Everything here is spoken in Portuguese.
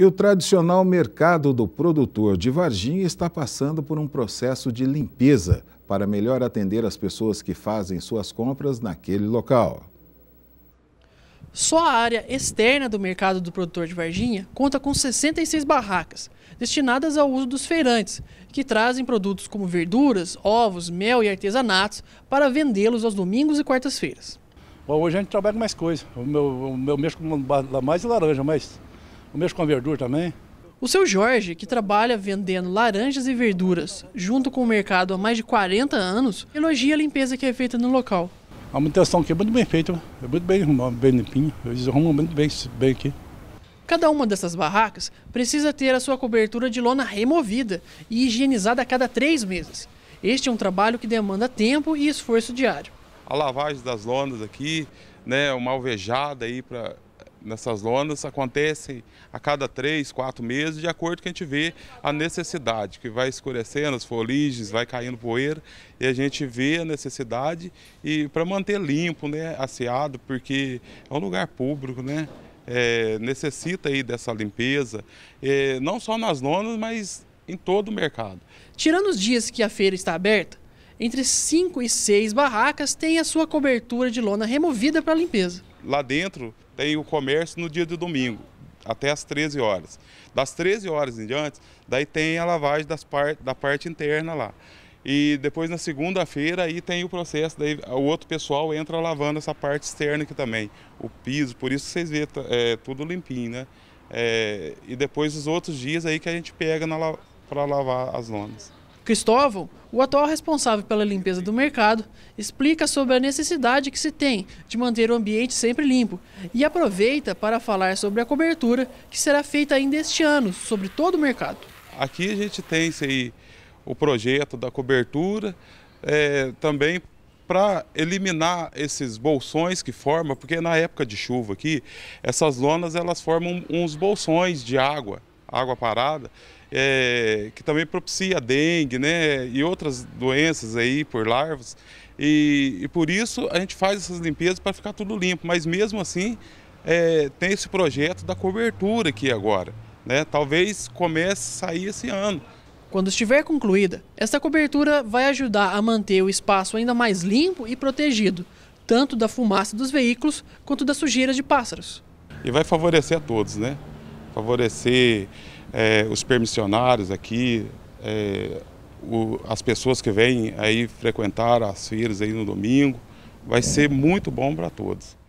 E o tradicional mercado do produtor de Varginha está passando por um processo de limpeza para melhor atender as pessoas que fazem suas compras naquele local. Só a área externa do mercado do produtor de Varginha conta com 66 barracas, destinadas ao uso dos feirantes, que trazem produtos como verduras, ovos, mel e artesanatos para vendê-los aos domingos e quartas-feiras. Bom, hoje a gente trabalha com mais coisa. O meu, o meu mexo com mais laranja, mas o mesmo com a verdura também. O seu Jorge, que trabalha vendendo laranjas e verduras junto com o mercado há mais de 40 anos, elogia a limpeza que é feita no local. A manutenção aqui é muito bem feita, é muito bem arrumada, bem limpinho, eles arrumam muito bem, bem aqui. Cada uma dessas barracas precisa ter a sua cobertura de lona removida e higienizada a cada três meses. Este é um trabalho que demanda tempo e esforço diário. A lavagem das lonas aqui, né, é uma alvejada aí para nessas lonas acontecem a cada três, quatro meses, de acordo com a gente vê a necessidade, que vai escurecendo as foliges, vai caindo poeira, e a gente vê a necessidade e para manter limpo, né, asseado, porque é um lugar público, né? É, necessita aí dessa limpeza, é, não só nas lonas, mas em todo o mercado. Tirando os dias que a feira está aberta, entre 5 e 6 barracas têm a sua cobertura de lona removida para limpeza. Lá dentro tem o comércio no dia de domingo, até as 13 horas. Das 13 horas em diante, daí tem a lavagem das par da parte interna lá. E depois na segunda-feira aí tem o processo, daí o outro pessoal entra lavando essa parte externa aqui também, o piso, por isso vocês vê é, tudo limpinho, né? É, e depois os outros dias aí que a gente pega la para lavar as lonas. Cristóvão, o atual responsável pela limpeza do mercado, explica sobre a necessidade que se tem de manter o ambiente sempre limpo e aproveita para falar sobre a cobertura que será feita ainda este ano sobre todo o mercado. Aqui a gente tem aí, o projeto da cobertura, é, também para eliminar esses bolsões que formam, porque na época de chuva aqui, essas lonas elas formam uns bolsões de água água parada, é, que também propicia dengue, né? E outras doenças aí por larvas. E, e por isso a gente faz essas limpezas para ficar tudo limpo. Mas mesmo assim, é, tem esse projeto da cobertura aqui agora. Né? Talvez comece a sair esse ano. Quando estiver concluída, essa cobertura vai ajudar a manter o espaço ainda mais limpo e protegido, tanto da fumaça dos veículos quanto da sujeira de pássaros. E vai favorecer a todos, né? favorecer é, os permissionários aqui, é, o, as pessoas que vêm aí frequentar as feiras aí no domingo. Vai ser muito bom para todos.